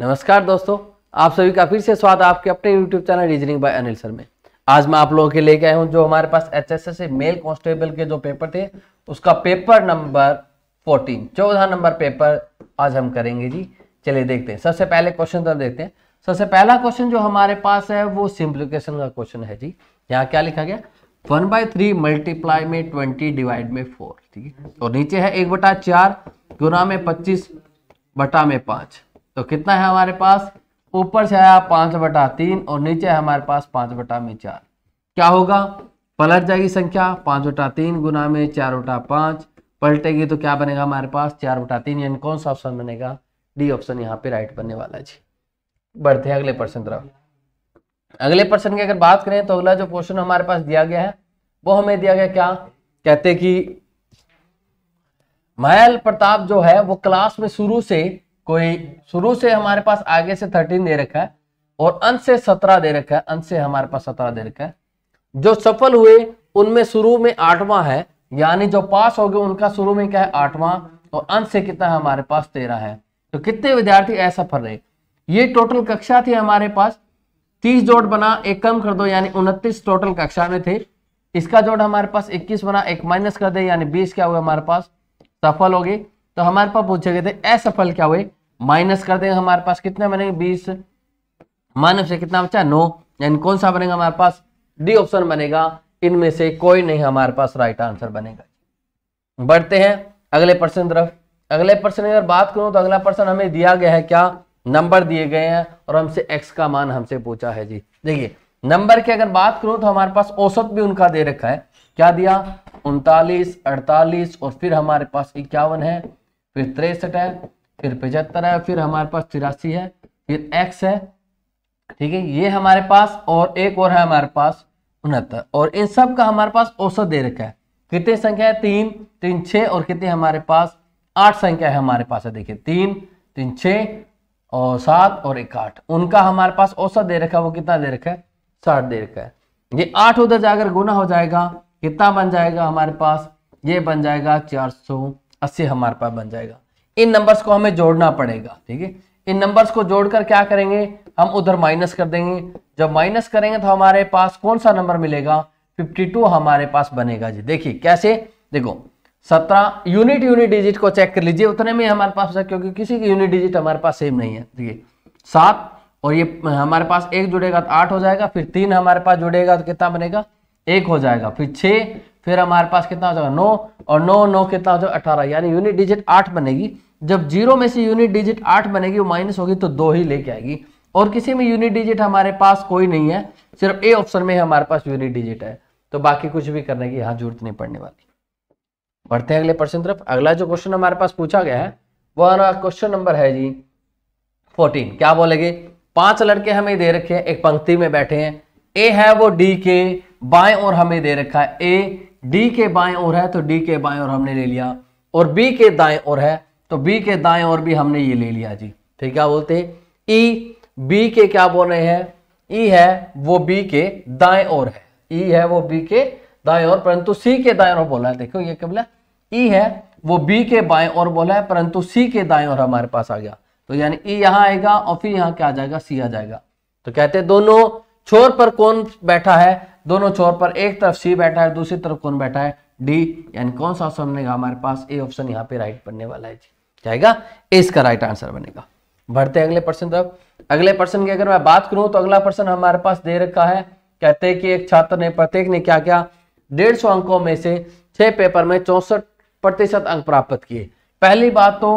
नमस्कार दोस्तों आप सभी का फिर से स्वागत है आपके अपने YouTube channel reasoning by Anil sir में आज मैं आप लोगों के लेके आया हूँ जो हमारे पास एच एस से मेल कॉन्स्टेबल के जो पेपर थे उसका पेपर नंबर फोर्टीन चौदह नंबर पेपर आज हम करेंगे जी चलिए देखते हैं सबसे पहले क्वेश्चन तो देखते हैं सबसे पहला क्वेश्चन जो हमारे पास है वो सिंप्लीकेशन का क्वेश्चन है जी यहाँ क्या लिखा गया वन बाय थ्री मल्टीप्लाई में ट्वेंटी डिवाइड में फोर ठीक है और नीचे है एक बटा चार गुना में पच्चीस बटा में पांच तो कितना है हमारे पास ऊपर से आया पांच बटा तीन और नीचे है हमारे पास पांच बटा में चार क्या होगा पलट जाएगी संख्या पांच बटा तीन गुना में चार बटा पांच पलटेगी तो क्या बनेगा हमारे पास चार बटा तीन यानी कौन सा ऑप्शन बनेगा डी ऑप्शन यहाँ पे राइट बनने वाला जी बढ़ते हैं अगले प्रश्न तरफ अगले प्रश्न की अगर बात करें तो अगला जो क्वेश्चन हमारे पास दिया गया है वो हमें दिया गया क्या कहते कि महल प्रताप जो है वो क्लास में शुरू से कोई शुरू से हमारे पास आगे से थर्टीन दे रखा है और अंत से सत्रह दे रखा है अंत से हमारे पास सत्रह दे रखा है जो सफल हुए उनमें शुरू में आठवां है यानी जो पास हो गए उनका शुरू में क्या है आठवां और अंत से कितना हमारे पास तेरह है तो कितने विद्यार्थी ऐसा फल रहे ये टोटल कक्षा थी हमारे पास तीस जोड़ बना एक कम कर दो यानी उनतीस टोटल कक्षा में थे इसका जोड़ हमारे पास इक्कीस बना एक माइनस कर दे यानी बीस क्या हुआ हमारे पास सफल हो गए तो हमारे पास पूछे गए थे असफल क्या हुए माइनस कर देंगे हमारे पास कितना बनेंगे बीस माइनस से कितना बचा नो यानी कौन सा बनेगा हमारे पास डी ऑप्शन बनेगा इनमें से कोई नहीं हमारे पास राइट आंसर बनेगा बढ़ते हैं अगले प्रश्न तरफ अगले प्रश्न अगर बात करूं तो अगला प्रश्न हमें दिया गया है क्या नंबर दिए गए हैं और हमसे एक्स का मान हमसे पूछा है जी देखिए नंबर की अगर बात करूं तो हमारे पास औसत भी उनका दे रखा है क्या दिया उनतालीस अड़तालीस और फिर हमारे पास इक्यावन है फिर तिरसठ है फिर पचहत्तर है फिर हमारे पास तिरासी है फिर एक्स है ठीक है ये हमारे पास और एक और है हमारे पास उनहत्तर और इन सब का हमारे पास औसत दे रखा है कितनी संख्या है तीन तीन छः और कितनी हमारे पास आठ संख्या है हमारे पास है देखिए तीन तीन छः और सात और एक आठ उनका हमारे पास औसत दे रखा है वो कितना दे रखा है साठ दे रखा है ये आठ उधर जाकर गुना हो जाएगा कितना बन जाएगा हमारे पास ये बन जाएगा चार सौ अस्सी हमारे पास बन जाएगा इन नंबर्स को हमें जोड़ना पड़ेगा ठीक है इन नंबर्स को जोड़कर क्या करेंगे हम उधर माइनस कर देंगे जब माइनस करेंगे तो हमारे पास कौन सा नंबर मिलेगा 52 हमारे पास बनेगा जी देखिए कैसे देखो 17 यूनिट यूनिट डिजिट को चेक कर लीजिए उतने में हमारे पास क्योंकि किसी की यूनिट डिजिट हमारे पास सेम नहीं है देखिए सात और ये हमारे पास एक जुड़ेगा तो आठ हो जाएगा फिर तीन हमारे पास जुड़ेगा तो कितना बनेगा एक हो जाएगा फिर छह फिर हमारे पास कितना हो जाएगा नौ और नौ नौ कितना हो जाएगा अठारह यानी यूनिट डिजिट आठ बनेगी जब जीरो में से यूनिट डिजिट आठ बनेगी वो माइनस होगी तो दो ही लेके आएगी और किसी में यूनिट डिजिट हमारे पास कोई नहीं है सिर्फ ए ऑप्शन में हमारे पास यूनिट डिजिट है तो बाकी कुछ भी करने की यहाँ जरूरत नहीं पड़ने वाली बढ़ते हैं अगले प्रश्न तरफ अगला जो क्वेश्चन हमारे पास पूछा गया है वह हमारा क्वेश्चन नंबर है जी फोर्टीन क्या बोलेंगे पांच लड़के हमें दे रखे हैं एक पंक्ति में बैठे हैं ए है वो डी के बाएं और हमें दे रखा है ए डी के बाएं और है तो डी के बाएं ओर हमने ले लिया और बी के दाएं और है तो बी के दाएं ओर भी हमने ये ले लिया जी ठीक क्या बोलते हैं ई बी के क्या बोल रहे हैं ई है वो बी के दाएं ओर है ई है वो बी के दाएं और परंतु सी के दाएं ओर बोला है देखो ये क्या बोला ई है वो बी के बाएं और बोला है परंतु सी के दाएं ओर हमारे पास आ गया तो यानी ई यहाँ आएगा और फिर यहाँ क्या आ जाएगा सी आ जाएगा तो कहते हैं दोनों छोर पर कौन बैठा है दोनों छोर पर एक तरफ सी बैठा है दूसरी तरफ कौन बैठा है डी यानी कौन सा ऑप्शन बनेगा हमारे पास ए ऑप्शन यहाँ पे राइट बनने वाला है जी जाएगा ए इसका राइट आंसर बनेगा बढ़ते हैं अगले प्रश्न तरफ अगले प्रश्न की अगर मैं बात करूं तो अगला प्रश्न हमारे पास दे रखा है कहते हैं कि एक छात्र ने प्रत्येक ने क्या क्या डेढ़ सौ अंकों में से छह पेपर में चौसठ प्रतिशत अंक प्राप्त किए पहली बात तो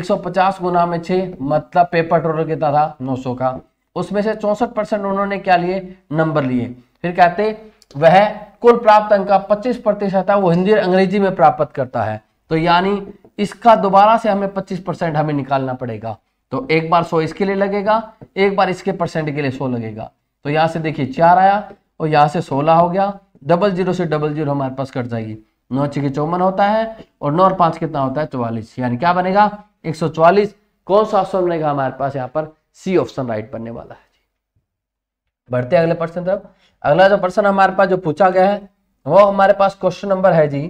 150 गुना में छह मतलब पेपर टोटल कितना था 900 का उसमें से चौसठ परसेंट उन्होंने क्या लिए नंबर लिए फिर कहते वह कुल प्राप्त अंक का पच्चीस प्रतिशत है वो हिंदी और अंग्रेजी में प्राप्त करता है तो यानी इसका दोबारा से हमें पच्चीस परसेंट हमें निकालना पड़ेगा तो एक बार सौ इसके लिए लगेगा एक बार इसके परसेंट के लिए सौ लगेगा तो यहां से देखिए चार आया और यहाँ से सोलह हो गया डबल जीरो से डबल जीरो हमारे पास कट जाएगी नौ छिके चौवन होता है और नौ और पांच कितना होता है चौवालीस यानी क्या बनेगा एक सौ चौवालीस कौन सा ऑप्शन बनेगा हमारे पास यहाँ पर सी ऑप्शन राइट बनने वाला है बढ़ते अगले प्रश्न तरफ अगला जो प्रश्न हमारे पास जो पूछा गया है वो हमारे पास क्वेश्चन नंबर है जी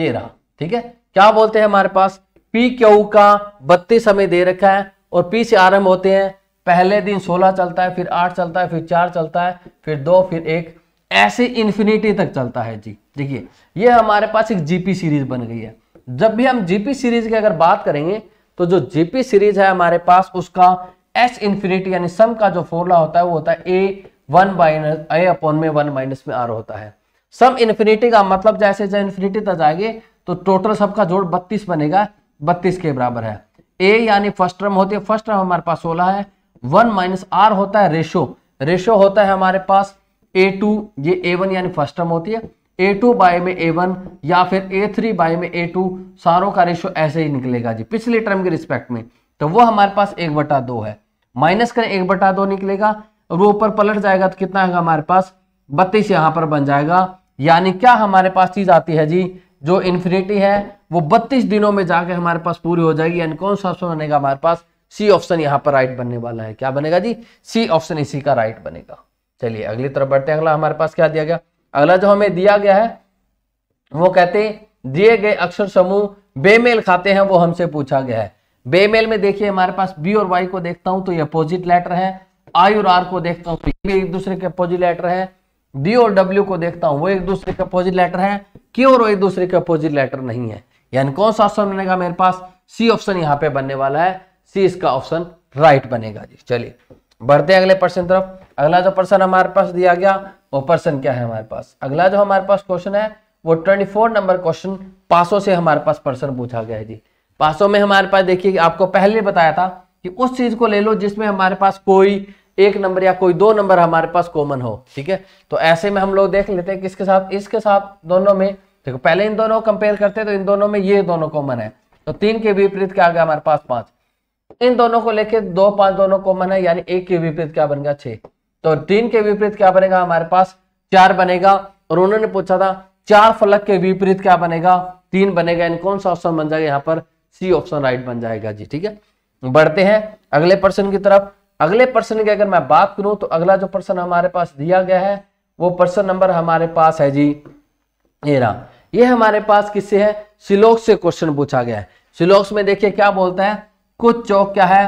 ये रहा ठीक है क्या बोलते हैं हमारे पास पी क्यू का बत्तीस हमें दे रखा है और पी से आरंभ होते हैं पहले दिन सोलह चलता है फिर आठ चलता है फिर चार चलता है फिर दो फिर एक ऐसे इन्फिनिटी तक चलता है जी देखिए ये हमारे पास एक जीपी सीरीज बन गई है जब भी हम जीपी सीरीज की अगर बात करेंगे तो जो जीपी सीरीज है हमारे पास उसका एस इन्फिनिटी यानी सम का जो फॉर्मूला होता है वो होता है A one minus A upon में वन माइनस में आर होता है सम इन्फिनिटी का मतलब जैसे जैसे इन्फिनिटी तक जाएंगे तो टोटल सब का जोड़ बत्तीस बनेगा बत्तीस के बराबर है ए यानी फर्स्ट टर्म होती है फर्स्ट टर्म हमारे पास सोलह है वन माइनस आर होता है रेशो रेशो होता है हमारे पास ए टू ये ए वन यानी फर्स्ट टर्म होती है ए टू बाय में ए वन या फिर ए थ्री बाय में ए टू सारों का रेशो ऐसे ही निकलेगा जी पिछले टर्म के रिस्पेक्ट में तो वो हमारे पास एक बटा दो है माइनस करें एक बटा दो निकलेगा और वो ऊपर पलट जाएगा तो कितना आएगा हमारे पास बत्तीस यहाँ पर बन जाएगा यानी क्या हमारे पास चीज आती है जी जो इन्फिनिटी है वो बत्तीस दिनों में जाके हमारे पास पूरी हो जाएगी यानी कौन सा ऑप्शन बनेगा हमारे पास सी ऑप्शन यहाँ पर राइट बनने वाला है क्या बनेगा जी सी ऑप्शन इसी का राइट बनेगा चलिए अगली तरफ बढ़ते हैं अगला हमारे पास क्या दिया गया अगला जो हमें दिया गया है वो कहते दिए गए अक्षर समूह बेमेल खाते हैं वो हमसे पूछा गया है बेमेल में देखिए हमारे पास बी और वाई को देखता हूं तो ये अपोजिट लेटर है आई और आर को देखता हूं तो ये भी एक दूसरे के अपोजिट लेटर है डी और डब्ल्यू को देखता हूं वो एक दूसरे के अपोजिट लेटर है क्यों और एक दूसरे के अपोजिट लेटर नहीं है यानी कौन सा ऑप्शन बनेगा मेरे पास सी ऑप्शन यहाँ पे बनने वाला है सी इसका ऑप्शन राइट बनेगा जी चलिए बढ़ते अगले प्रश्न तरफ अगला जो प्रश्न हमारे पास दिया गया वो पर्सन क्या है हमारे पास अगला जो हमारे पास क्वेश्चन है वो फोर नंबर क्वेश्चन पासों से हमारे पास पर्सन पूछा गया है जी पासों में हमारे पास देखिए आपको पहले बताया था कि उस चीज को ले लो जिसमें हमारे पास कोई एक नंबर या कोई दो नंबर हमारे पास कॉमन हो ठीक है तो ऐसे में हम लोग देख लेते हैं किसके साथ इसके साथ दोनों में देखो पहले इन दोनों कंपेयर करते हैं तो इन दोनों में ये दोनों कॉमन है तो तीन के विपरीत क्या आ गया हमारे पास पांच इन दोनों को लेके दो पांच दोनों कॉमन है यानी एक के विपरीत क्या बनेगा छह तो तीन के विपरीत क्या बनेगा हमारे पास चार बनेगा और उन्होंने पूछा था चार फलक के विपरीत क्या बनेगा तीन बनेगा इन कौन सा ऑप्शन बन जाएगा यहाँ पर सी ऑप्शन राइट बन जाएगा जी ठीक है बढ़ते हैं अगले पर्सन की तरफ अगले पर्सन की अगर मैं बात करूं तो अगला जो पर्सन हमारे पास दिया गया है वो पर्सन नंबर हमारे पास है जी ये रहा ये हमारे पास किससे है सिलोक्स से क्वेश्चन पूछा गया है सिलोक्स में देखिए क्या बोलता है कुछ चौक क्या है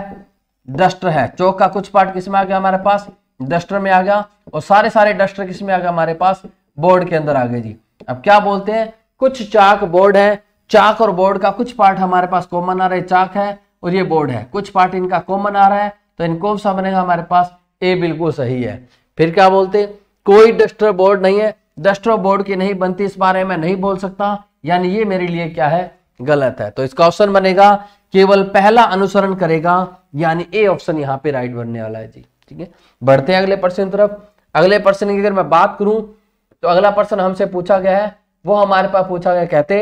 डस्टर है चौक का कुछ पार्ट किस में आ गया हमारे पास डस्टर में आ गया और सारे सारे डस्टर किस में आ गया हमारे पास बोर्ड के अंदर आ गए जी अब क्या बोलते हैं कुछ चाक बोर्ड है चाक और बोर्ड का कुछ पार्ट हमारे पास कॉमन आ रहा है चाक है और ये बोर्ड है कुछ पार्ट इनका कॉमन आ रहा है तो इनको सा बनेगा हमारे पास ए बिल्कुल सही है फिर क्या बोलते कोई डस्टर बोर्ड नहीं है डस्टर बोर्ड की नहीं बनती इस बारे में नहीं बोल सकता यानी ये मेरे लिए क्या है गलत है तो इसका ऑप्शन बनेगा केवल पहला अनुसरण करेगा यानी ए ऑप्शन यहाँ पे राइट बनने वाला है जी ठीक है बढ़ते हैं अगले प्रश्न तरफ अगले प्रश्न की अगर मैं बात करूं तो अगला प्रश्न हमसे पूछा गया है वो हमारे पास पूछा गया कहते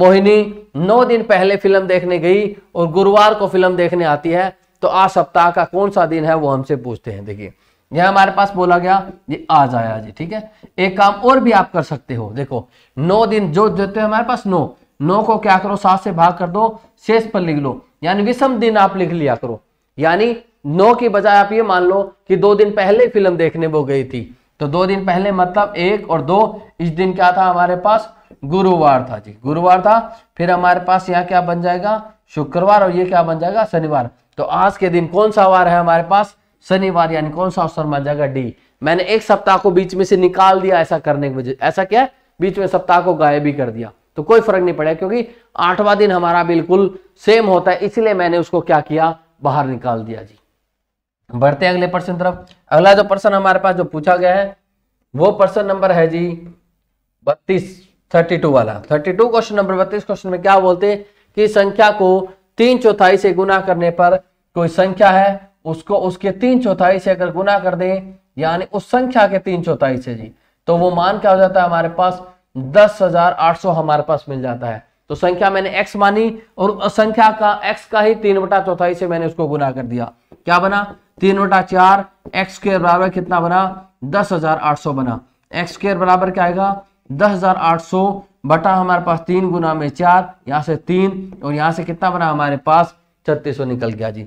मोहिनी नौ दिन पहले फिल्म देखने गई और गुरुवार को फिल्म देखने आती है तो आज सप्ताह का कौन सा दिन है वो हमसे पूछते हैं देखिए यह हमारे पास बोला गया ये आज आया जी ठीक है एक काम और भी आप कर सकते हो देखो नौ दिन जो देते हैं हमारे पास नौ नौ को क्या करो सात से भाग कर दो शेष पर लिख लो यानी विषम दिन आप लिख लिया करो यानी नौ की बजाय आप ये मान लो कि दो दिन पहले फिल्म देखने वो गई थी तो दो दिन पहले मतलब एक और दो इस दिन क्या था हमारे पास गुरुवार था जी गुरुवार था फिर हमारे पास यहाँ क्या बन जाएगा शुक्रवार और ये क्या बन जाएगा शनिवार तो आज के दिन कौन सा वार है हमारे पास शनिवार यानी कौन सा अवसर बन जाएगा डी मैंने एक सप्ताह को बीच में से निकाल दिया ऐसा करने की वजह ऐसा क्या है बीच में सप्ताह को गायब भी कर दिया तो कोई फर्क नहीं पड़ा क्योंकि आठवां दिन हमारा बिल्कुल सेम होता है इसलिए मैंने उसको क्या किया बाहर निकाल दिया जी बढ़ते हैं अगले प्रश्न तरफ अगला जो प्रश्न हमारे पास जो पूछा गया है वो प्रश्न नंबर है जी बत्तीस थर्टी टू वाला थर्टी टू क्वेश्चन नंबर बत्तीस क्वेश्चन में क्या बोलते हैं कि संख्या को तीन चौथाई से गुना करने पर कोई संख्या है उसको उसके तीन चौथाई से अगर गुना कर दे यानी उस संख्या के तीन चौथाई से जी तो वो मान क्या हो जाता है हमारे पास दस हजार आठ सौ हमारे पास मिल जाता है तो संख्या मैंने एक्स मानी और संख्या का एक्स का ही तीन बटा चौथाई से मैंने उसको गुना कर दिया क्या बना तीन चार एक्स स्क्र बराबर कितना बना दस हजार आठ सौ बना एक्स स्क्र बराबर क्या आएगा दस हजार आठ सौ बटा हमारे पास तीन गुना में चार यहाँ से तीन और यहाँ से कितना बना हमारे पास छत्तीस सौ निकल गया जी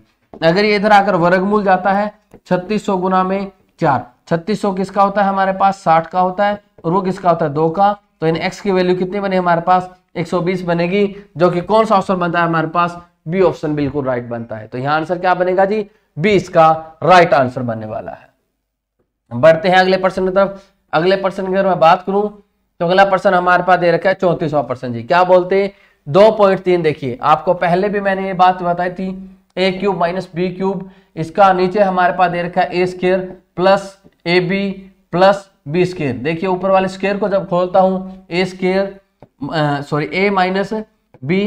अगर ये इधर आकर वर्गमूल जाता है छत्तीस सौ गुना में चार छत्तीस सौ किसका होता है हमारे पास साठ का होता है और वो किसका होता है दो का तो इन एक्स की वैल्यू कितनी बनी हमारे पास 120 बनेगी जो कि कौन सा ऑप्शन बनता है हमारे पास बी ऑप्शन बिल्कुल राइट बनता है तो यहाँ आंसर क्या बनेगा जी बी इसका राइट आंसर बनने वाला है बढ़ते हैं अगले प्रश्न की तरफ अगले प्रश्न की अगर मैं बात करूं तो अगला प्रश्न हमारे पास दे रखा है चौंतीसवा प्रश्न जी क्या बोलते हैं दो पॉइंट तीन देखिए आपको पहले भी मैंने ये बात बताई थी A cube minus B cube इसका नीचे हमारे पास दे रखा है A square plus A B plus B square देखिए ऊपर वाले स्केयर को जब खोलता हूं A square sorry A minus B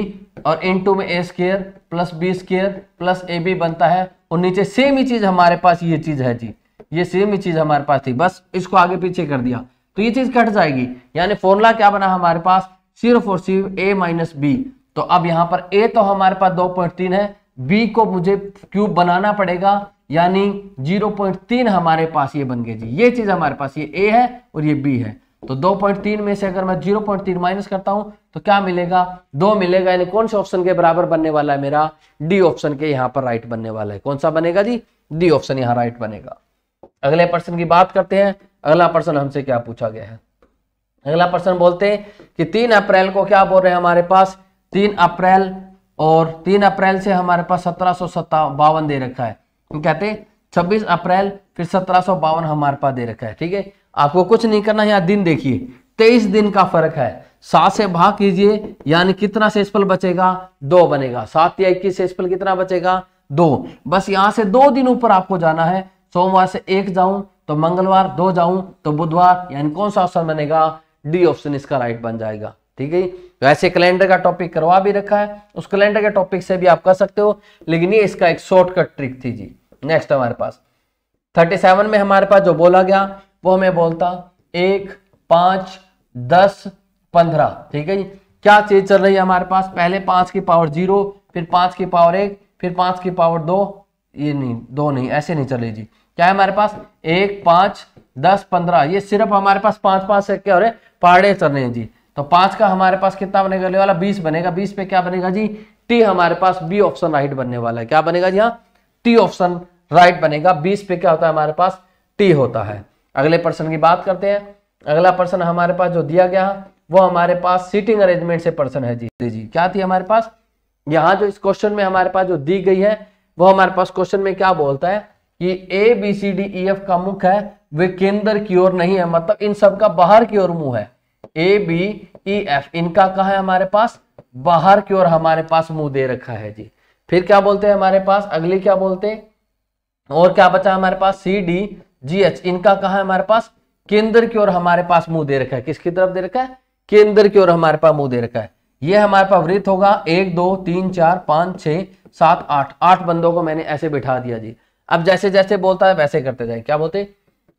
और इन टू में A square plus B square plus A B बनता है और नीचे सेम ही चीज हमारे पास ये चीज है जी ये सेम ही चीज हमारे पास थी बस इसको आगे पीछे कर दिया तो ये चीज कट जाएगी यानी फॉर्मूला क्या बना हमारे पास सिर्फ और सिर्फ ए माइनस बी तो अब यहाँ पर ए तो हमारे पास दो पॉइंट तीन है बी को मुझे क्यूब बनाना पड़ेगा यानी जीरो पॉइंट तीन हमारे पास ये बन गए जी ये चीज हमारे पास ये ए है और ये बी है तो 2.3 में से अगर मैं 0.3 माइनस करता हूं तो क्या मिलेगा दो मिलेगा यानी कौन से ऑप्शन के बराबर बनने वाला है मेरा डी ऑप्शन के यहाँ पर राइट बनने वाला है कौन सा बनेगा जी डी ऑप्शन यहां राइट बनेगा अगले प्रश्न की बात करते हैं अगला प्रश्न हमसे क्या पूछा गया है अगला प्रश्न बोलते हैं कि तीन अप्रैल को क्या बोल रहे हैं हमारे पास तीन अप्रैल और तीन अप्रैल से हमारे पास सत्रह बावन दे रखा है कहते हैं छब्बीस अप्रैल फिर सत्रह हमारे पास दे रखा है ठीक है आपको कुछ नहीं करना यहाँ दिन देखिए तेईस दिन का फर्क है सात से भाग कीजिए यानी कितना शेषफल बचेगा दो बनेगा सात या इक्कीस शेषफल कितना बचेगा दो बस यहां से दो दिन ऊपर आपको जाना है सोमवार से एक जाऊं तो मंगलवार दो जाऊं तो बुधवार यानी कौन सा ऑप्शन बनेगा डी ऑप्शन इसका राइट बन जाएगा ठीक है वैसे तो कैलेंडर का टॉपिक करवा भी रखा है उस कैलेंडर के टॉपिक से भी आप कर सकते हो लेकिन ये इसका एक शॉर्टकट ट्रिक थी जी नेक्स्ट हमारे पास थर्टी में हमारे पास जो बोला गया वो मैं बोलता एक पांच दस पंद्रह ठीक है जी क्या चीज चल रही है हमारे पास पहले पांच की पावर जीरो फिर पांच की पावर एक फिर पांच की पावर दो ये नहीं दो नहीं ऐसे नहीं चल रही जी क्या है हमारे पास एक पांच दस पंद्रह ये सिर्फ हमारे पास पांच पांच से क्या हो रहे पहाड़े चल रहे हैं जी तो पांच का हमारे पास कितना बनेगा वाला बीस बनेगा बीस पे क्या बनेगा जी टी हमारे पास बी ऑप्शन राइट बनने वाला है क्या बनेगा जी हाँ टी ऑप्शन राइट बनेगा बीस पे क्या होता है हमारे पास टी होता है अगले पर्सन की बात करते हैं अगला पर्सन हमारे पास जो दिया गया वो हमारे पास सीटिंग अरेंजमेंट से पर्सन है जी जी क्या थी हमारे पास यहाँ जो इस क्वेश्चन में हमारे पास जो दी गई है वो हमारे पास क्वेश्चन में क्या बोलता है कि A B C D E F का मुख है वे केंद्र की ओर नहीं है मतलब इन सब का बाहर की ओर मुंह है ए बी ई एफ इनका कहा है हमारे पास बाहर की ओर हमारे पास मुंह दे रखा है जी फिर क्या बोलते हैं हमारे पास अगले क्या बोलते हैं और क्या बचा हमारे पास सी डी जी एच इनका कहा है हमारे पास केंद्र की ओर हमारे पास मुंह दे रखा है किसकी तरफ दे रखा है केंद्र की ओर हमारे पास मुंह दे रखा है ये हमारे पास वृत्त होगा एक दो तीन चार पांच छह सात आठ आठ बंदों को मैंने ऐसे बिठा दिया जी अब जैसे जैसे बोलता है वैसे करते जाए क्या बोलते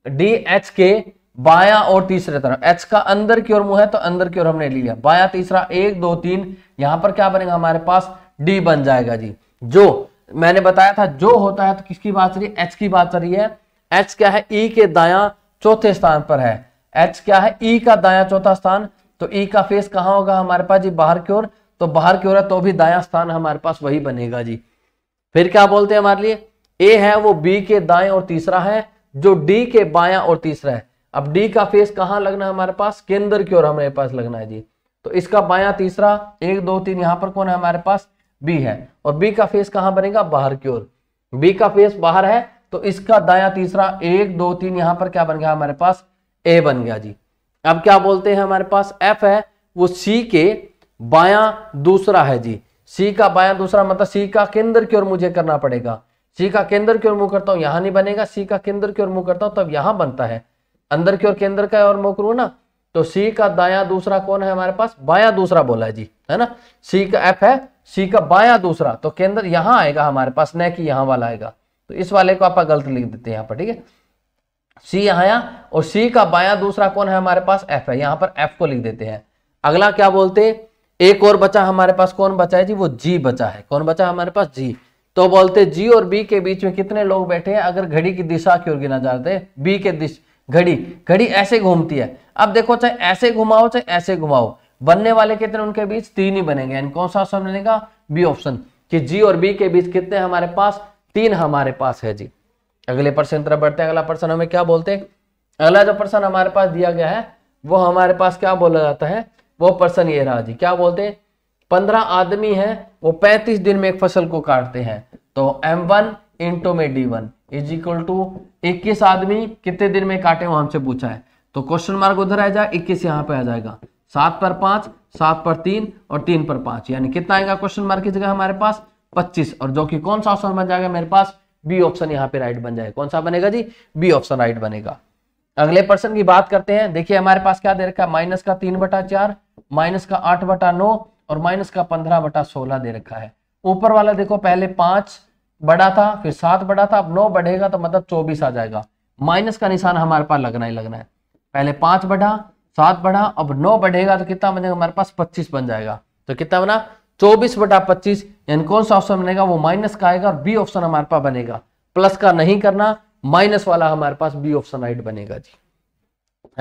डी एच के बाया और तीसरे तरफ एच का अंदर की ओर मुंह है तो अंदर की ओर हमने ले लिया बाया तीसरा एक दो तीन यहां पर क्या बनेगा हमारे पास डी बन जाएगा जी जो मैंने बताया था जो होता है तो किसकी बात चल रही है एच की बात चल रही है एच क्या है ई e के दाया चौथे स्थान पर है एच क्या है ई e का दाया चौथा स्थान तो ई e का फेस कहा होगा हमारे पास जी बाहर की ओर तो बाहर की ओर है तो भी दाया स्थान हमारे पास वही बनेगा जी फिर क्या बोलते हैं हमारे लिए ए है वो बी के दाएं और तीसरा है जो डी के बाया और तीसरा है अब डी का फेस कहाँ लगना है हमारे पास केंद्र की ओर हमारे पास लगना है जी तो इसका बाया तीसरा एक दो तीन यहां पर कौन है हमारे पास बी है और बी का फेस कहां बनेगा बाहर की ओर बी का फेस बाहर है तो इसका दाया तीसरा एक दो तीन यहां पर क्या बन गया हमारे पास ए बन गया जी अब क्या बोलते हैं हमारे पास एफ है वो सी के बाया दूसरा है जी सी का बाया दूसरा मतलब सी का केंद्र की ओर मुझे करना पड़ेगा सी का केंद्र की ओर मुंह करता हूं यहां नहीं बनेगा सी का केंद्र की ओर मुंह करता हूं तब यहां बनता है अंदर की ओर केंद्र का और मुंह करू ना तो सी का दाया दूसरा कौन है हमारे पास बाया दूसरा बोला है जी है ना सी का एफ है सी का बाया दूसरा तो केंद्र यहां आएगा हमारे पास न कि यहां वाला आएगा तो इस वाले को आप गलत लिख देते हैं यहाँ पर ठीक है सी आया और सी का बाया दूसरा कौन है हमारे पास एफ है यहाँ पर एफ को लिख देते हैं अगला क्या बोलते एक और बचा हमारे पास कौन बचा है जी वो जी बचा है कौन बचा हमारे पास जी तो बोलते जी और बी के बीच में कितने लोग बैठे हैं अगर घड़ी की दिशा की ओर गिना जाते हैं बी के दिश घड़ी घड़ी ऐसे घूमती है अब देखो चाहे ऐसे घुमाओ चाहे ऐसे घुमाओ बनने वाले कितने उनके बीच तीन ही बनेंगे कौन सा ऑप्शन बनेगा बी ऑप्शन कि जी और बी के बीच कितने हमारे पास तीन हमारे पास है जी अगले प्रश्न तरफ बढ़ते हैं अगला प्रश्न हमें क्या बोलते हैं अगला जो प्रश्न हमारे पास दिया गया है वो हमारे पास क्या बोला जाता है वो प्रश्न ये रहा जी क्या बोलते हैं पंद्रह आदमी है वो पैंतीस दिन में एक फसल को काटते हैं तो एम वन इंटू में D one is equal to इक्कीस आदमी कितने दिन में काटे वो हमसे पूछा है तो क्वेश्चन मार्क उधर आ जाए इक्कीस यहाँ पे आ जाएगा सात पर पांच सात पर तीन और तीन पर पांच यानी कितना आएगा क्वेश्चन मार्क की जगह हमारे पास 25 और जो कि कौन सा ऑप्शन बन जाएगा मेरे पास बी ऑप्शन यहाँ पे राइट बन जाएगा कौन सा बनेगा जी बी ऑप्शन राइट बनेगा अगले पर्सन की बात करते हैं देखिए हमारे पास क्या दे रखा है माइनस का तीन बटा चार माइनस का आठ बटा नौ और माइनस का पंद्रह बटा सोलह दे रखा है ऊपर वाला देखो पहले पांच बड़ा था फिर सात बड़ा था अब नौ बढ़ेगा तो मतलब चौबीस आ जाएगा माइनस का निशान हमारे पास लगना ही लगना है पहले पांच बढ़ा सात बढ़ा अब नौ बढ़ेगा तो कितना बनेगा हमारे पास पच्चीस बन जाएगा तो कितना बना चौबीस बटा पच्चीस यानी कौन सा ऑप्शन बनेगा वो माइनस का आएगा और बी ऑप्शन हमारे पास बनेगा प्लस का नहीं करना माइनस वाला हमारे पास बी ऑप्शन राइट बनेगा जी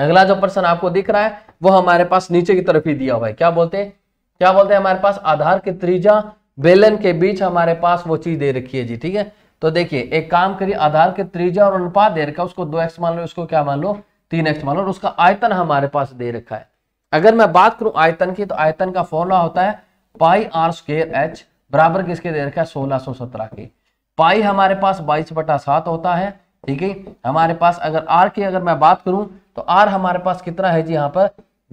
अगला जो प्रश्न आपको दिख रहा है वो हमारे पास नीचे की तरफ ही दिया हुआ है क्या बोलते हैं क्या बोलते हैं हमारे पास आधार के त्रिजा बेलन के बीच हमारे पास वो चीज दे रखी है जी ठीक है तो देखिए एक काम करिए आधार के त्रिजा और अनुपात दे रखा है उसको दो एक्स मान लो उसको क्या मान लो तीन एक्स मान लो और उसका आयतन हमारे पास दे रखा है अगर मैं बात करूं आयतन की तो आयतन का फॉर्मूला होता है पाई आर स्केयर एच बराबर किसके दे रखा है सोलह सौ सत्रह की पाई हमारे पास बाईस बटा सात होता है ठीक है हमारे पास अगर आर की अगर मैं बात करूं तो आर हमारे पास कितना है जी यहाँ पर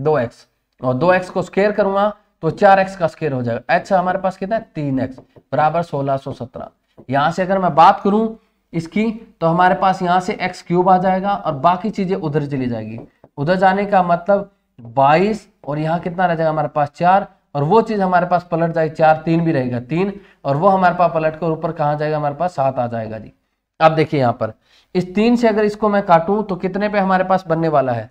दो एक्स और दो एक्स को स्केयर करूंगा तो चार एक्स का स्केयर हो जाएगा एच हमारे पास कितना है तीन एक्स बराबर सोलह सौ सत्रह यहाँ से अगर मैं बात करूं इसकी तो हमारे पास यहाँ से एक्स क्यूब आ जाएगा और बाकी चीजें उधर चली जाएगी उधर जाने का मतलब बाईस और यहाँ कितना रह जाएगा हमारे पास चार और वो चीज़ हमारे पास पलट जाएगी चार तीन भी रहेगा तीन और वो हमारे पास पलट के ऊपर कहाँ जाएगा हमारे पास सात आ जाएगा जी अब देखिए यहाँ पर इस तीन से अगर इसको मैं काटूं तो कितने पे हमारे पास बनने वाला है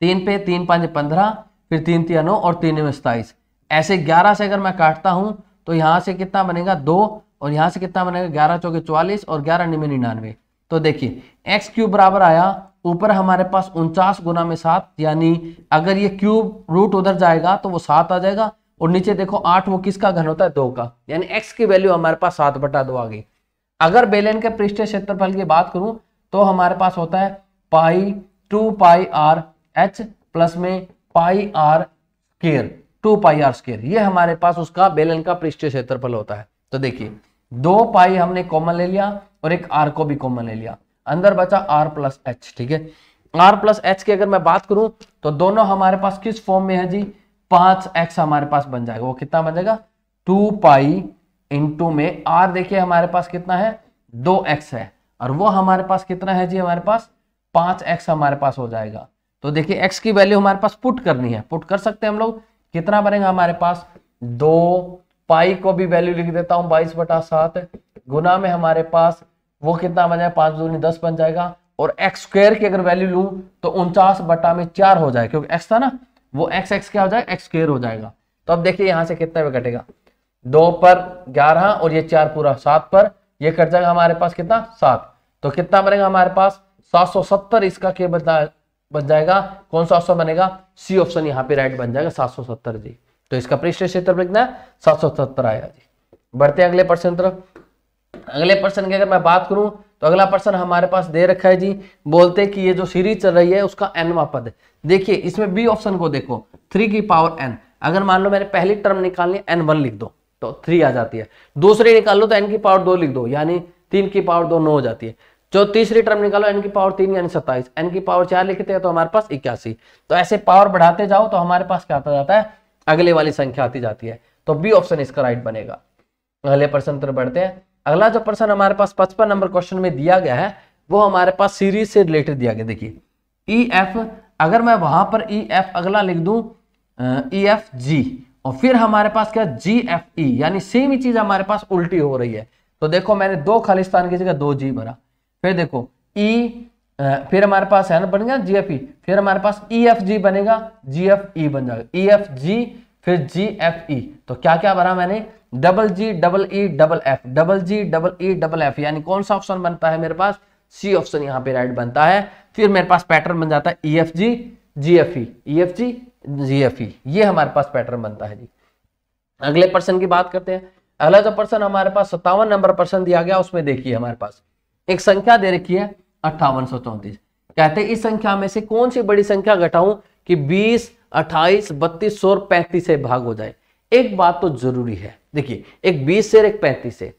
तीन पे तीन पांच पंद्रह फिर तीन तीन नौ और तीन में सताइस ऐसे ग्यारह से अगर मैं काटता हूं तो यहां से कितना बनेगा दो और यहां से कितना बनेगा ग्यारह चौके चौवालीस और ग्यारह निम्बे निन्यानवे तो देखिए एक्स क्यूब बराबर आया ऊपर हमारे पास उनचास गुना में सात यानी अगर ये क्यूब रूट उधर जाएगा तो वो सात आ जाएगा और नीचे देखो आठ वो किसका घन होता है दो का यानी एक्स की वैल्यू हमारे पास सात बटा दो आ गई अगर बेलन के पृष्ठ क्षेत्रफल की बात करूं तो हमारे पास होता है pi two pi R H plus में pi R square two pi R square ये हमारे पास उसका बेलन का पृष्ठ क्षेत्रफल होता है तो देखिए दो पाई हमने कॉमन ले लिया और एक आर को भी कॉमन ले लिया अंदर बचा आर प्लस एच ठीक है आर प्लस एच की अगर मैं बात करूं तो दोनों हमारे पास किस फॉर्म में है जी पांच एक्स हमारे पास बन जाएगा वो कितना बन जाएगा टू पाई इंटू में आर देखिए हमारे पास कितना है दो एक्स है और वो हमारे पास कितना है जी हमारे पास पांच एक्स हमारे पास हो जाएगा तो देखिए एक्स की वैल्यू हमारे पास पुट करनी है पुट कर सकते हैं हम लोग कितना बनेगा हमारे पास दो पाई को भी वैल्यू लिख देता हूं बाईस बटा सात गुना में हमारे पास वो कितना बन जाए पांच दूनी दस बन जाएगा और एक्स स्क्र की अगर वैल्यू लू तो उनचास बटा में चार हो जाए क्योंकि एक्स था ना वो एक्स एक्स क्या हो जाएगा एक्स स्क्र हो जाएगा तो अब देखिए यहां से कितने में कटेगा दो पर ग्यारह और ये चार पूरा सात पर ये कट जाएगा हमारे पास कितना सात तो कितना बनेगा हमारे पास सात सौ सत्तर इसका के बता बन जाएगा कौन सा ऑप्शन बनेगा सी ऑप्शन यहाँ पे राइट बन जाएगा सात सौ सत्तर जी तो इसका पृष्ठ क्षेत्र लिखना है सात सौ सत्तर आएगा जी बढ़ते हैं अगले प्रश्न तरफ अगले प्रश्न की अगर मैं बात करूं तो अगला प्रश्न हमारे पास दे रखा है जी बोलते हैं कि ये जो सीरीज चल रही है उसका एनवा पद देखिए इसमें बी ऑप्शन को देखो थ्री की पावर एन अगर मान लो मैंने पहली टर्म निकालनी एन वन लिख दो तो थ्री आ जाती है दूसरी निकाल लो तो एन की पावर दो लिख दो यानी तीन की पावर दो नौ हो जाती है जो तीसरी टर्म निकालो एन की पावर तीन यानी सत्ताईस एन की पावर चार लिखते हैं तो हमारे पास इक्यासी तो ऐसे पावर बढ़ाते जाओ तो हमारे पास क्या आता जाता है अगले वाली संख्या आती जाती है तो बी ऑप्शन इसका राइट बनेगा अगले प्रश्न तरफ बढ़ते हैं अगला जो प्रश्न हमारे पास पचपन नंबर क्वेश्चन में दिया गया है वो हमारे पास सीरीज से रिलेटेड दिया गया देखिए ई e एफ अगर मैं वहां पर ई e एफ अगला लिख दू ई एफ जी और फिर हमारे पास क्या जी एफ ई यानी सेम ही चीज हमारे पास उल्टी हो रही है तो देखो मैंने दो खालिस्तान की जगह दो जी भरा फिर देखो ई e, फिर हमारे पास है ना बन गया जी एफ ई फिर हमारे पास ई एफ जी बनेगा जी एफ ई बन जाएगा ई एफ जी फिर जी एफ ई तो क्या क्या भरा मैंने double G double E double F double G double E double F यानी कौन सा ऑप्शन बनता है मेरे पास सी ऑप्शन यहाँ पे राइट बनता है फिर मेरे पास पैटर्न बन जाता है E F G G F E E F G G F E ये हमारे पास पैटर्न बनता है जी अगले पर्सन की बात करते हैं अगला जो पर्सन हमारे पास सत्तावन नंबर पर्सन दिया गया उसमें देखिए हमारे पास एक संख्या दे रखी है अट्ठावन कहते हैं इस संख्या में से कौन सी बड़ी संख्या घटाऊं कि 20, 28, 32 और पैंतीस से भाग हो जाए एक बात तो जरूरी है देखिए एक 20 से और एक 35 से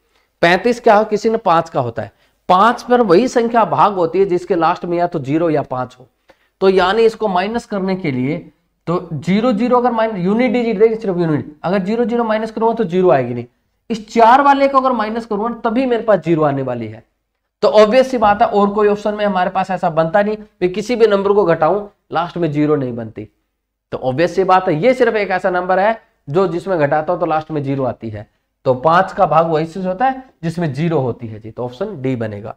35 क्या हो किसी ने पांच का होता है पांच पर वही संख्या भाग होती है जिसके लास्ट में या तो जीरो या पांच हो तो यानी इसको माइनस करने के लिए तो जीरो जीरो अगर माइनस यूनिट डिजिट देखिए सिर्फ यूनिट अगर जीरो जीरो माइनस करूंगा तो जीरो आएगी नहीं इस चार वाले को अगर माइनस करूंगा तभी मेरे पास जीरो आने वाली है तो ऑब्वियस सी बात है और कोई ऑप्शन में हमारे पास ऐसा बनता नहीं कि किसी भी नंबर को घटाऊं लास्ट में जीरो नहीं बनती तो ऑब्वियस सी बात है ये सिर्फ एक ऐसा नंबर है जो जिसमें घटाता हूं तो लास्ट में जीरो आती है तो पांच का भाग वही चीज होता है जिसमें जीरो होती है जी तो ऑप्शन डी बनेगा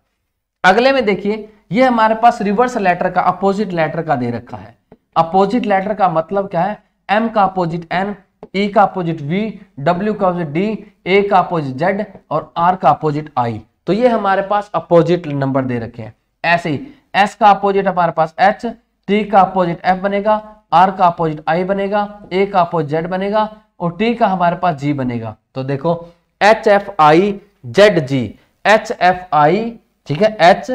अगले में देखिए ये हमारे पास रिवर्स लेटर का अपोजिट लेटर का दे रखा है अपोजिट लेटर का मतलब क्या है एम का अपोजिट एन ई का अपोजिट वी डब्ल्यू का अपोजिट डी ए का अपोजिट जेड और आर का अपोजिट आई तो ये हमारे पास अपोजिट नंबर दे रखे हैं ऐसे ही एस का अपोजिट हमारे पास एच टी का अपोजिट एफ बनेगा आर का अपोजिट आई बनेगा ए का अपोजिट जेड बनेगा और टी का हमारे पास जी बनेगा तो देखो H F I Z G H F I ठीक है H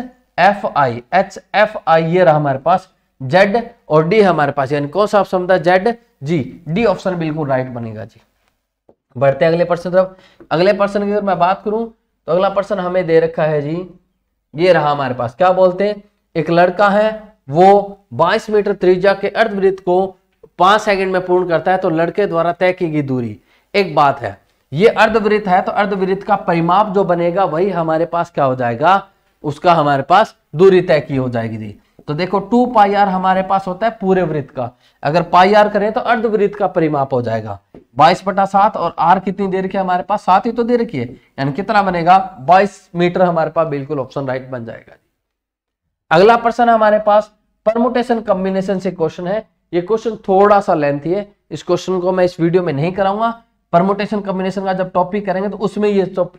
F I H F I ये रहा हमारे पास जेड और डी हमारे पास यानी कौन सा ऑप्शन था जेड जी डी ऑप्शन बिल्कुल राइट बनेगा जी बढ़ते हैं अगले प्रश्न तरफ अगले प्रश्न की अगर मैं बात करूं तो अगला प्रश्न हमें दे रखा है जी ये रहा हमारे पास क्या बोलते हैं एक लड़का है वो 22 मीटर त्रिज्या के अर्धवृत्त को 5 सेकंड में पूर्ण करता है तो लड़के द्वारा तय की गई दूरी एक बात है ये अर्धवृत्त है तो अर्धवृत्त का परिमाप जो बनेगा वही हमारे पास क्या हो जाएगा उसका हमारे पास दूरी तय की हो जाएगी तो देखो टू पाई आर हमारे पास होता है पूरे वृत्त का अगर पाई आर करें तो अर्धवृत्त का परिमाप हो जाएगा बाईस बटा सात और आर कितनी देर की हमारे पास सात ही तो देर की है यानी कितना बनेगा बाईस मीटर हमारे पास बिल्कुल ऑप्शन राइट बन जाएगा अगला प्रश्न हमारे पास परमोटेशन कॉम्बिनेशन से क्वेश्चन है ये क्वेश्चन थोड़ा सा लेंथी है इस क्वेश्चन को मैं इस वीडियो में नहीं कराऊंगा परमोटेशन कॉम्बिनेशन का जब टॉपिक करेंगे तो उसमें ये तो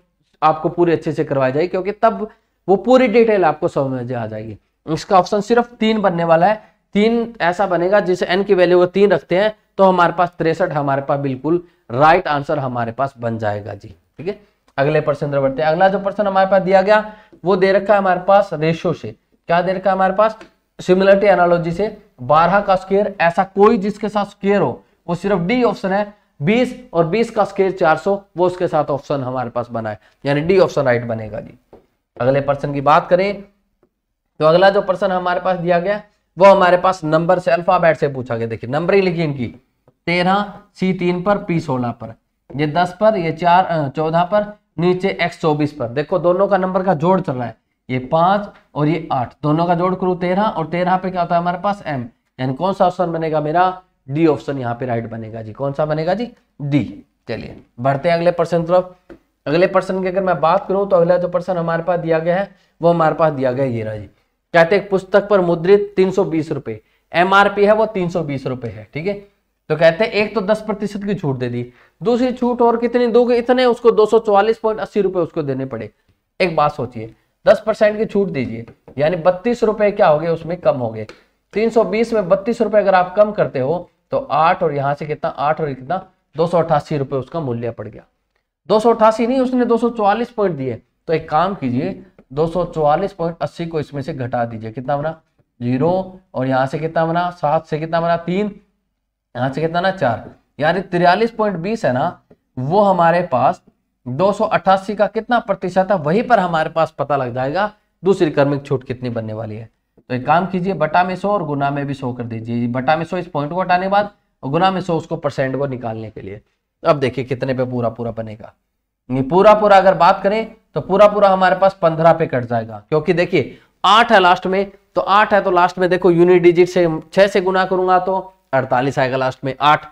आपको पूरे अच्छे से करवाया जाएगी क्योंकि तब वो पूरी डिटेल आपको समझ आ जाएगी इसका ऑप्शन सिर्फ तीन बनने वाला है तीन ऐसा बनेगा जिसे एन की वैल्यू वो तीन रखते हैं तो हमारे पास तिरसठ हमारे पास बिल्कुल राइट आंसर हमारे पास बन जाएगा जी ठीक है अगले प्रश्न बढ़ते हैं अगला जो प्रश्न हमारे पास दिया गया वो दे रखा है हमारे पास रेशो से क्या दे रखा है हमारे पास सिमिलरिटी एनालॉजी से 12 का स्केयर ऐसा कोई जिसके साथ स्केयर हो वो सिर्फ डी ऑप्शन है 20 और 20 का स्केयर 400 वो उसके साथ ऑप्शन हमारे पास बना है यानी डी ऑप्शन राइट बनेगा जी अगले पर्सन की बात करें तो अगला जो पर्सन हमारे पास दिया गया वो हमारे पास नंबर से अल्फाबेट से पूछा गया देखिए नंबर ही लिखी इनकी तेरह सी तीन पर पी सोलह पर ये दस पर ये चार चौदह पर नीचे एक्स चौबीस पर देखो दोनों का नंबर का जोड़ चल रहा है ये पांच और ये आठ दोनों का जोड़ करूं तेरह और तेरह पे क्या होता है हमारे पास एम यानी कौन सा ऑप्शन बनेगा मेरा डी ऑप्शन यहाँ पे राइट बनेगा जी कौन सा बनेगा जी डी चलिए बढ़ते हैं अगले प्रश्न तरफ अगले प्रश्न की अगर मैं बात करूं तो अगला जो प्रश्न हमारे पास दिया गया है वो हमारे पास दिया गया ये रहा जी कहते हैं पुस्तक पर मुद्रित तीन सौ बीस रुपए एम आर पी है वो तीन सौ बीस रुपए है ठीक है तो कहते हैं एक तो दस प्रतिशत की छूट दे दी दूसरी छूट और कितनी दोगे इतने उसको दो सौ चौवालीस पॉइंट अस्सी रुपए उसको देने पड़े एक बात सोचिए दस परसेंट की छूट दीजिए यानी बत्तीस रुपए क्या हो गए उसमें कम हो गए तीन सौ बीस में बत्तीस रुपए अगर आप कम करते हो तो आठ और यहां से कितना आठ और कितना दो सौ अठासी रुपए उसका मूल्य पड़ गया दो सौ अठासी नहीं उसने दो सौ चौवालीस पॉइंट दिए तो एक काम कीजिए दो सौ चौवालीस पॉइंट अस्सी को इसमें से घटा दीजिए कितना बना जीरो और यहां से कितना बना सात से कितना बना तीन यहां से कितना ना चार यानी तिरयालीस पॉइंट बीस है ना वो हमारे पास 288 का कितना प्रतिशत है वहीं पर हमारे पास पता लग जाएगा दूसरी कर्मिक छूट कितनी बनने वाली है तो एक काम कीजिए बटा में सो और गुना में भी सो कर दीजिए बटा में सो इस पॉइंट को हटाने के बाद और गुना में सो उसको परसेंट को निकालने के लिए तो अब देखिए कितने पे पूरा पूरा बनेगा पूरा पूरा अगर बात करें तो पूरा पूरा हमारे पास पंद्रह पे कट जाएगा क्योंकि देखिए आठ है लास्ट में तो आठ है तो लास्ट में देखो यूनिट डिजिट से छह से गुना करूंगा तो अड़तालीस आएगा लास्ट में आठ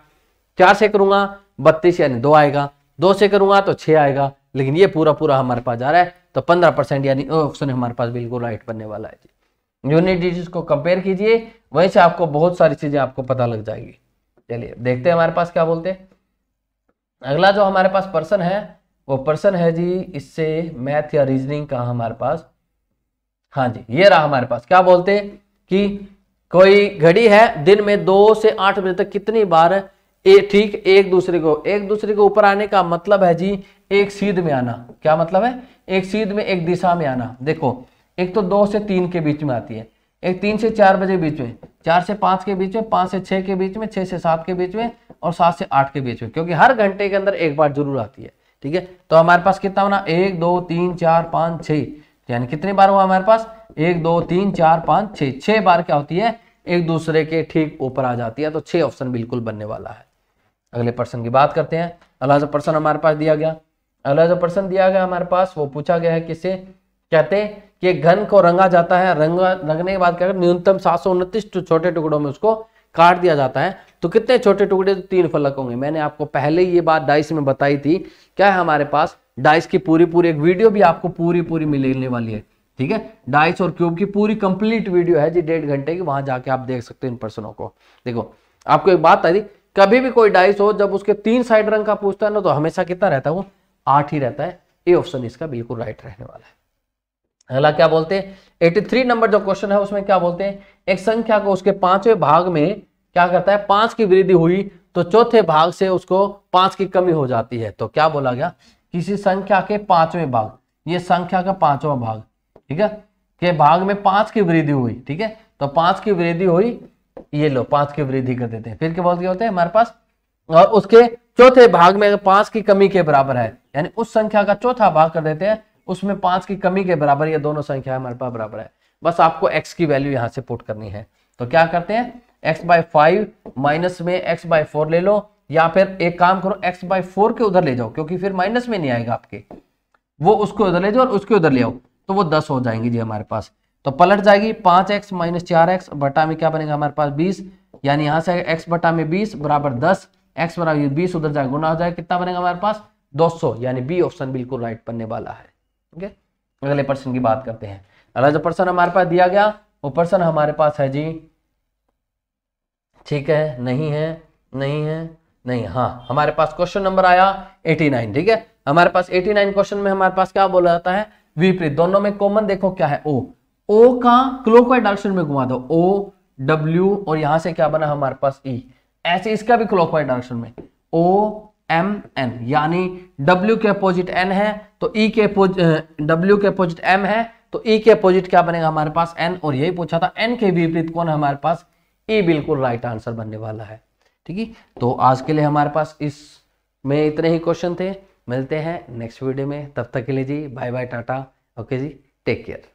चार से करूंगा बत्तीस यानी दो आएगा दो से करूंगा तो छह आएगा लेकिन ये पूरा पूरा हमारे पास जा रहा है तो पंद्रह परसेंट यानी ऑप्शन हमारे पास बिल्कुल राइट बनने वाला है जी यूनिट डिजिट को कंपेयर कीजिए वहीं से आपको बहुत सारी चीजें आपको पता लग जाएगी चलिए देखते हैं हमारे पास क्या बोलते हैं अगला जो हमारे पास पर्सन है वो पर्सन है जी इससे मैथ या रीजनिंग का हमारे पास हाँ जी ये रहा हमारे पास क्या बोलते कि कोई घड़ी है दिन में दो से आठ बजे तक कितनी बार ठीक एक दूसरे को एक दूसरे के ऊपर आने का मतलब है जी एक सीध में आना क्या मतलब है एक सीध में एक दिशा में आना देखो एक तो दो से तीन के बीच में आती है एक तीन से चार बजे बीच में चार से पांच के बीच में पांच से छह के बीच में छह से सात के बीच में और सात से आठ के बीच में क्योंकि हर घंटे के अंदर एक बार जरूर आती है ठीक है तो हमारे पास कितना होना एक दो तीन चार पाँच छह यानी कितनी बार हुआ हमारे पास एक दो तीन चार पाँच छह छह बार क्या होती है एक दूसरे के ठीक ऊपर आ जाती है तो छह ऑप्शन बिल्कुल बनने वाला है अगले पर्सन की बात करते हैं अगला जो पर्सन हमारे पास दिया गया अगला जो पर्सन दिया गया हमारे पास वो पूछा गया है किसे कहते कि घन को रंगा जाता है रंगा रंगने के बाद क्या न्यूनतम सात सौ उनतीस छोटे टुकड़ों में उसको काट दिया जाता है तो कितने छोटे टुकड़े तो तीन फलक होंगे मैंने आपको पहले ये बात डाइस में बताई थी क्या है हमारे पास डाइस की पूरी पूरी एक वीडियो भी आपको पूरी पूरी मिलने वाली है ठीक है डाइस और क्यूब की पूरी कंप्लीट वीडियो है जी डेढ़ घंटे की वहां जाके आप देख सकते हैं इन पर्सनों को देखो आपको एक बात आई कभी भी कोई डाइस हो जब उसके तीन साइड रंग का पूछता है ना तो हमेशा कितना रहता है वो आठ ही रहता है ए ऑप्शन इसका बिल्कुल राइट रहने वाला है अगला क्या बोलते हैं 83 नंबर जो क्वेश्चन है उसमें क्या बोलते हैं एक संख्या को उसके पांचवें भाग में क्या करता है पांच की वृद्धि हुई तो चौथे भाग से उसको पांच की कमी हो जाती है तो क्या बोला गया किसी संख्या के पांचवें भाग ये संख्या का पांचवा भाग ठीक है के भाग में पांच की वृद्धि हुई ठीक है तो पांच की वृद्धि हुई ये लो पांच की वृद्धि कर देते हैं फिर के बाद क्या होता है हमारे पास और उसके चौथे भाग में पांच की कमी के बराबर है यानी उस संख्या का चौथा भाग कर देते हैं उसमें पांच की कमी के बराबर ये दोनों संख्या हमारे पास बराबर है बस आपको एक्स की वैल्यू यहां से पुट करनी है तो क्या करते हैं एक्स बाय फाइव माइनस में एक्स बाय फोर ले लो या फिर एक काम करो एक्स बाय फोर के उधर ले जाओ क्योंकि फिर माइनस में नहीं आएगा आपके वो उसको उधर ले जाओ और उसके उधर ले आओ तो वो दस हो जाएंगे जी हमारे पास तो पलट जाएगी पांच एक्स माइनस चार एक्स बटा में क्या बनेगा हमारे पास बीस यानी यहां से एक्स बटा में बीस बराबर दस एक्स बराबर बीस उधर जाएगा गुना हो जाएगा कितना बनेगा हमारे पास दो सौ यानी बी ऑप्शन बिल्कुल राइट बनने वाला है ओके अगले प्रश्न की बात करते हैं अगला जो प्रश्न हमारे पास दिया गया वो प्रश्न हमारे पास है जी ठीक है नहीं है नहीं है नहीं हाँ हमारे पास क्वेश्चन नंबर आया 89 ठीक है हमारे पास 89 क्वेश्चन में हमारे पास क्या बोला जाता है विपरीत दोनों में कॉमन देखो क्या है ओ ओ का क्लोकवाइज डायरेक्शन में घुमा दो ओ डब्ल्यू और यहां से क्या बना हमारे पास ई e? ऐसे इसका भी क्लोकवाइज डायरेक्शन में ओ एम एन यानी डब्ल्यू के अपोजिट एन है तो ई e के डब्ल्यू के अपोजिट एम है तो ई e के अपोजिट क्या बनेगा हमारे पास एन और यही पूछा था एन के विपरीत कौन है हमारे पास ई बिल्कुल राइट आंसर बनने वाला है ठीक है तो आज के लिए हमारे पास इस में इतने ही क्वेश्चन थे मिलते हैं नेक्स्ट वीडियो में तब तक के लिए जी बाय बाय टाटा ओके जी टेक केयर